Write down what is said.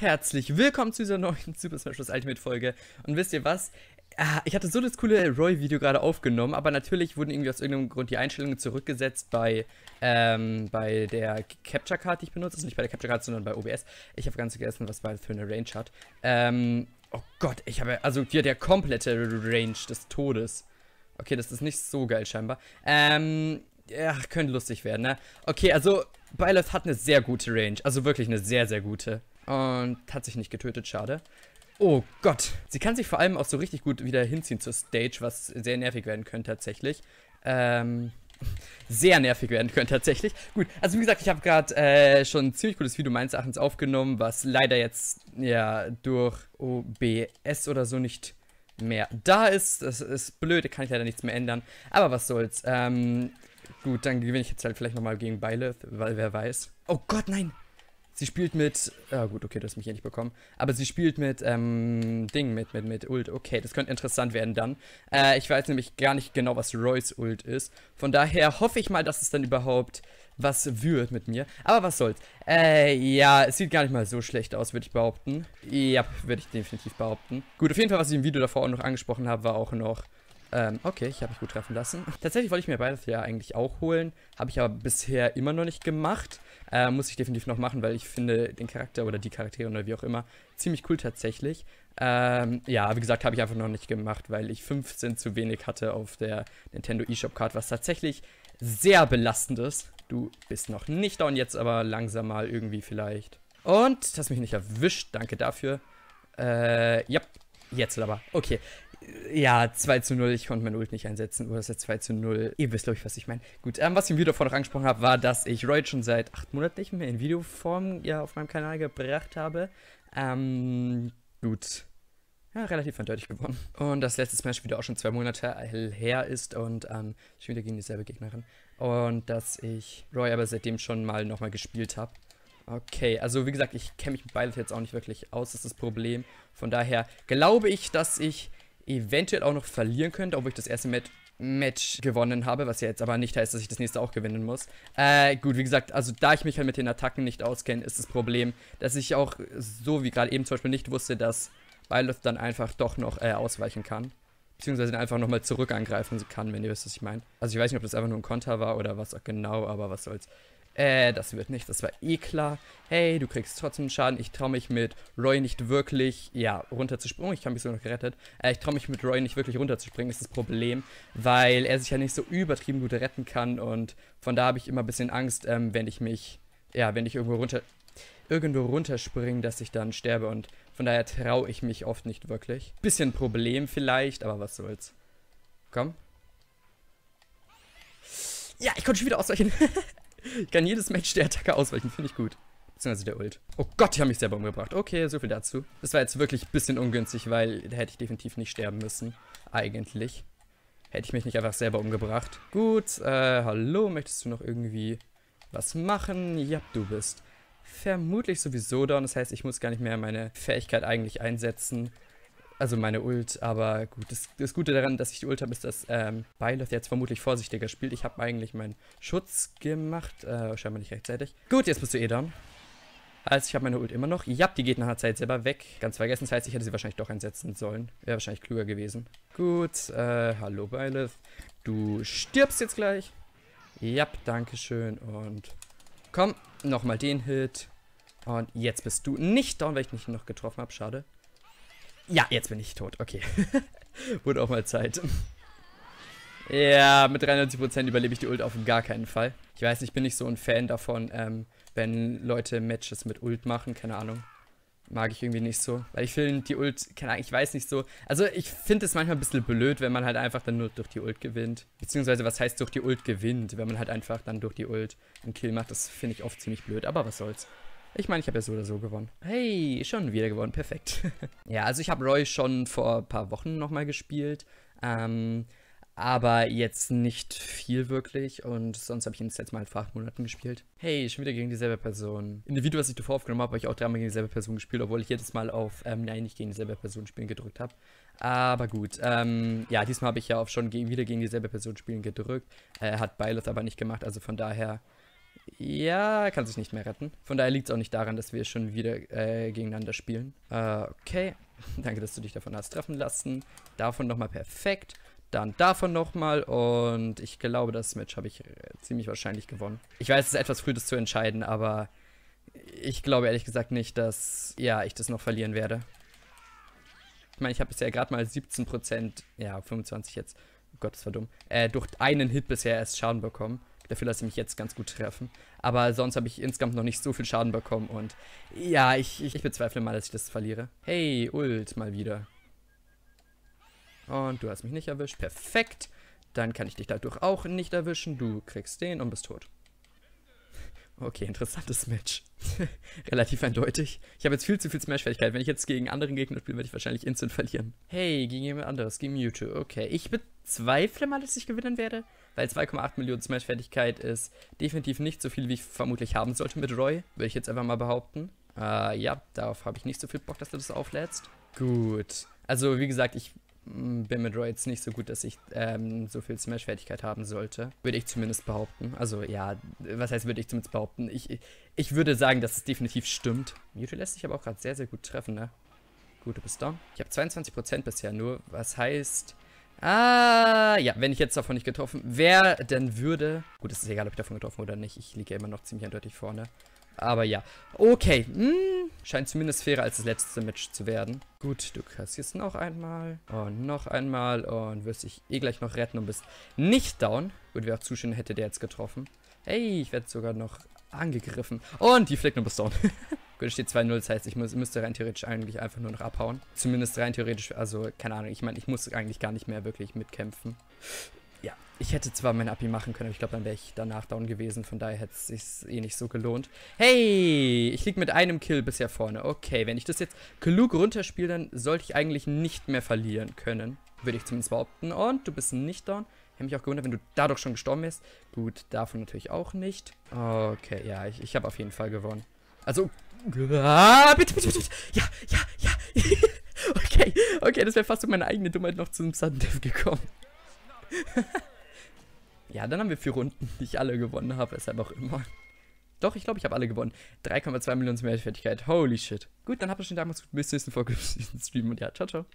Herzlich willkommen zu dieser neuen Super Smash Bros. Ultimate Folge. Und wisst ihr was? Ah, ich hatte so das coole Roy-Video gerade aufgenommen, aber natürlich wurden irgendwie aus irgendeinem Grund die Einstellungen zurückgesetzt bei, ähm, bei der Capture Card, die ich benutze. Also nicht bei der Capture Card, sondern bei OBS. Ich habe ganz vergessen, was bei für eine Range hat. Ähm, oh Gott, ich habe also hier der komplette Range des Todes. Okay, das ist nicht so geil scheinbar. Ähm, ja, könnte lustig werden, ne? Okay, also Byleth hat eine sehr gute Range. Also wirklich eine sehr, sehr gute. Und hat sich nicht getötet, schade. Oh Gott. Sie kann sich vor allem auch so richtig gut wieder hinziehen zur Stage, was sehr nervig werden könnte tatsächlich. Ähm, sehr nervig werden könnte tatsächlich. Gut, also wie gesagt, ich habe gerade äh, schon ein ziemlich gutes Video meines Erachtens aufgenommen, was leider jetzt ja durch OBS oder so nicht mehr da ist. Das ist blöd, da kann ich leider nichts mehr ändern. Aber was soll's. Ähm, gut, dann gewinne ich jetzt halt vielleicht nochmal gegen Byleth, weil wer weiß. Oh Gott, nein! Sie spielt mit. Ah, gut, okay, du hast mich hier nicht bekommen. Aber sie spielt mit ähm, Ding, mit, mit, mit Ult. Okay, das könnte interessant werden dann. Äh, ich weiß nämlich gar nicht genau, was Roy's Ult ist. Von daher hoffe ich mal, dass es dann überhaupt was wird mit mir. Aber was soll's. Äh, ja, es sieht gar nicht mal so schlecht aus, würde ich behaupten. Ja, würde ich definitiv behaupten. Gut, auf jeden Fall, was ich im Video davor auch noch angesprochen habe, war auch noch ähm, okay, ich habe mich gut treffen lassen. Tatsächlich wollte ich mir beides ja eigentlich auch holen, habe ich aber bisher immer noch nicht gemacht. Äh, muss ich definitiv noch machen, weil ich finde den Charakter oder die Charaktere oder wie auch immer ziemlich cool tatsächlich. Ähm, ja, wie gesagt, habe ich einfach noch nicht gemacht, weil ich 15 zu wenig hatte auf der Nintendo eShop Card, was tatsächlich sehr belastend ist. Du bist noch nicht da und jetzt, aber langsam mal irgendwie vielleicht. Und, hast mich nicht erwischt, danke dafür. Äh, ja, jetzt aber. Okay, ja, 2 zu 0, ich konnte mein Ult nicht einsetzen, oder ist jetzt 2 zu 0. Ihr wisst, glaube ich, was ich meine. Gut, ähm, was ich im Video noch angesprochen habe, war, dass ich Roy schon seit 8 Monaten nicht mehr in Videoform ja, auf meinem Kanal gebracht habe. Ähm, gut. Ja, relativ eindeutig gewonnen. Und das letzte Smash wieder auch schon 2 Monate her ist und ähm, schon wieder gegen dieselbe Gegnerin. Und dass ich Roy aber seitdem schon mal nochmal gespielt habe. Okay, also wie gesagt, ich kenne mich mit beiden jetzt auch nicht wirklich aus, das ist das Problem. Von daher glaube ich, dass ich eventuell auch noch verlieren könnte, obwohl ich das erste Match, Match gewonnen habe, was ja jetzt aber nicht heißt, dass ich das nächste auch gewinnen muss. Äh, gut, wie gesagt, also da ich mich halt mit den Attacken nicht auskenne, ist das Problem, dass ich auch so wie gerade eben zum Beispiel nicht wusste, dass Byleth dann einfach doch noch äh, ausweichen kann. Beziehungsweise einfach nochmal zurück angreifen kann, wenn ihr wisst, was ich meine. Also ich weiß nicht, ob das einfach nur ein Konter war oder was auch genau, aber was soll's. Äh, das wird nicht, das war eh klar. Hey, du kriegst trotzdem Schaden. Ich traue mich mit Roy nicht wirklich, ja, runterzuspringen. Oh, ich habe mich so noch gerettet. Äh, ich traue mich mit Roy nicht wirklich runterzuspringen, ist das Problem, weil er sich ja nicht so übertrieben gut retten kann. Und von da habe ich immer ein bisschen Angst, ähm, wenn ich mich, ja, wenn ich irgendwo runter, irgendwo runterspringe, dass ich dann sterbe. Und von daher traue ich mich oft nicht wirklich. Bisschen Problem vielleicht, aber was soll's. Komm. Ja, ich konnte schon wieder ausweichen. ich kann jedes Match der Attacke ausweichen, finde ich gut. Beziehungsweise der Ult. Oh Gott, die haben mich selber umgebracht. Okay, so viel dazu. Das war jetzt wirklich ein bisschen ungünstig, weil da hätte ich definitiv nicht sterben müssen. Eigentlich. Hätte ich mich nicht einfach selber umgebracht. Gut, äh, hallo, möchtest du noch irgendwie was machen? Ja, du bist vermutlich sowieso down. Das heißt, ich muss gar nicht mehr meine Fähigkeit eigentlich einsetzen also meine Ult, aber gut, das, das Gute daran, dass ich die Ult habe, ist, dass ähm, Byleth jetzt vermutlich vorsichtiger spielt. Ich habe eigentlich meinen Schutz gemacht, äh, scheinbar nicht rechtzeitig. Gut, jetzt bist du eh down. Also ich habe meine Ult immer noch. Ja, die geht nach einer Zeit selber weg. Ganz vergessen, das heißt, ich hätte sie wahrscheinlich doch einsetzen sollen. Wäre wahrscheinlich klüger gewesen. Gut, äh, hallo Byleth. Du stirbst jetzt gleich. Ja, danke schön und komm, nochmal den Hit. Und jetzt bist du nicht down, weil ich nicht noch getroffen habe, schade. Ja, jetzt bin ich tot. Okay. Wurde auch mal Zeit. Ja, mit 93% überlebe ich die Ult auf gar keinen Fall. Ich weiß nicht, bin nicht so ein Fan davon, ähm, wenn Leute Matches mit Ult machen, keine Ahnung. Mag ich irgendwie nicht so. Weil ich finde, die Ult, keine Ahnung, ich weiß nicht so. Also ich finde es manchmal ein bisschen blöd, wenn man halt einfach dann nur durch die Ult gewinnt. Beziehungsweise, was heißt durch die Ult gewinnt? Wenn man halt einfach dann durch die Ult einen Kill macht, das finde ich oft ziemlich blöd, aber was soll's. Ich meine, ich habe ja so oder so gewonnen. Hey, schon wieder gewonnen, perfekt. ja, also ich habe Roy schon vor ein paar Wochen nochmal gespielt, ähm, aber jetzt nicht viel wirklich und sonst habe ich ihn das letzte Mal halt vor acht Monaten gespielt. Hey, schon wieder gegen dieselbe Person. In dem Video, was ich davor aufgenommen habe, habe ich auch dreimal gegen dieselbe Person gespielt, obwohl ich jedes Mal auf, ähm, nein, nicht gegen dieselbe Person spielen gedrückt habe. Aber gut, ähm, ja, diesmal habe ich ja auch schon gegen, wieder gegen dieselbe Person spielen gedrückt. Äh, hat Byleth aber nicht gemacht, also von daher ja, kann sich nicht mehr retten. Von daher liegt es auch nicht daran, dass wir schon wieder äh, gegeneinander spielen. Äh, okay. Danke, dass du dich davon hast treffen lassen. Davon nochmal perfekt. Dann davon nochmal und ich glaube, das Match habe ich äh, ziemlich wahrscheinlich gewonnen. Ich weiß, es ist etwas früh, das zu entscheiden, aber ich glaube ehrlich gesagt nicht, dass ja, ich das noch verlieren werde. Ich meine, ich habe bisher gerade mal 17%, ja, 25 jetzt, oh Gott, das war dumm, äh, durch einen Hit bisher erst Schaden bekommen. Dafür lasse ich mich jetzt ganz gut treffen. Aber sonst habe ich insgesamt noch nicht so viel Schaden bekommen und ja, ich, ich, ich bezweifle mal, dass ich das verliere. Hey, Ult mal wieder. Und du hast mich nicht erwischt. Perfekt. Dann kann ich dich dadurch auch nicht erwischen. Du kriegst den und bist tot. Okay, interessantes Match. Relativ eindeutig. Ich habe jetzt viel zu viel smash fähigkeit Wenn ich jetzt gegen andere Gegner spiele, werde ich wahrscheinlich instant verlieren. Hey, gegen jemand anderes, gegen Mewtwo. Okay, ich bezweifle mal, dass ich gewinnen werde weil 2,8 Millionen Smash-Fertigkeit ist definitiv nicht so viel, wie ich vermutlich haben sollte mit Roy, würde ich jetzt einfach mal behaupten. Äh, ja, darauf habe ich nicht so viel Bock, dass du das auflädst. Gut. Also, wie gesagt, ich mm, bin mit Roy jetzt nicht so gut, dass ich ähm, so viel Smash-Fertigkeit haben sollte. Würde ich zumindest behaupten. Also ja, was heißt, würde ich zumindest behaupten? Ich, ich würde sagen, dass es definitiv stimmt. Mewtwo lässt sich aber auch gerade sehr, sehr gut treffen, ne? Gut, du bist da. Ich habe 22% bisher nur, was heißt, Ah, ja, wenn ich jetzt davon nicht getroffen wäre, dann würde... Gut, es ist egal, ob ich davon getroffen oder nicht. Ich liege ja immer noch ziemlich eindeutig vorne. Aber ja. Okay. Hm. scheint zumindest fairer als das letzte Match zu werden. Gut, du kassierst noch einmal. Und noch einmal. Und wirst dich eh gleich noch retten und bist nicht down. Würde wäre auch zu schön, hätte der jetzt getroffen. Hey, ich werde sogar noch angegriffen. Und die fliegt und bist down. Gut, steht 2-0, das heißt, ich muss, müsste rein theoretisch eigentlich einfach nur noch abhauen. Zumindest rein theoretisch, also keine Ahnung, ich meine, ich muss eigentlich gar nicht mehr wirklich mitkämpfen. Ja, ich hätte zwar mein Abi machen können, aber ich glaube, dann wäre ich danach down gewesen. Von daher hätte es sich eh nicht so gelohnt. Hey, ich liege mit einem Kill bisher vorne. Okay, wenn ich das jetzt klug runterspiele, dann sollte ich eigentlich nicht mehr verlieren können. Würde ich zumindest behaupten. Und du bist nicht down. Hätte mich auch gewundert, wenn du dadurch schon gestorben bist. Gut, davon natürlich auch nicht. Okay, ja, ich, ich habe auf jeden Fall gewonnen. Also, Ah, bitte, bitte, bitte. Ja, ja, ja. okay, okay, das wäre fast um meine eigene Dummheit noch zum sudden gekommen. ja, dann haben wir vier Runden, die ich alle gewonnen habe, weshalb auch immer. Doch, ich glaube, ich habe alle gewonnen. 3,2 Millionen Mehrwertigkeit. Holy shit. Gut, dann habt ihr schon damals gut. Bis zur nächsten Folge, bis zum nächsten Stream. Und ja, ciao, ciao.